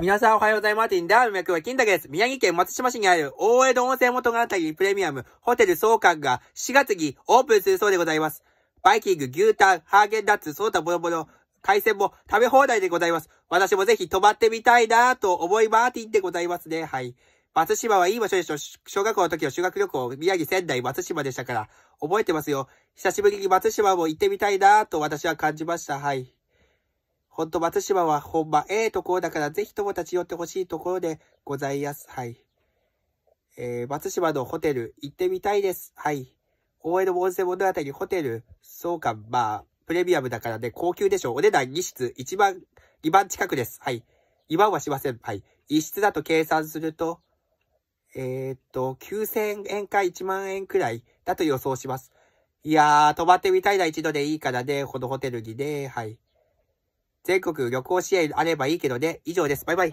皆さんおはようございます。ダーン脈は金けです。宮城県松島市にある大江戸温泉元ヶりプレミアムホテル総館が4月にオープンするそうでございます。バイキング、牛タン、ハーゲンダッツ、その他ボロボロ、海鮮も食べ放題でございます。私もぜひ泊まってみたいなと思いマーティンでございますね。はい。松島はいい場所でしょ。小学校の時の修学旅行、宮城、仙台、松島でしたから、覚えてますよ。久しぶりに松島も行ってみたいなと私は感じました。はい。ほんと松島は本場ええところだからぜひとも立ち寄ってほしいところでございます。はい。えー、松島のホテル行ってみたいです。はい。大江戸温泉物語ホテル、そうか、まあ、プレミアムだからね、高級でしょう。お値段2室、1万、2万近くです。はい。2万はしません。はい。1室だと計算すると、えー、っと、9000円か1万円くらいだと予想します。いやー、泊まってみたいな一度でいいからね、このホテルにね、はい。全国旅行支援あればいいけどね。以上です。バイバイ。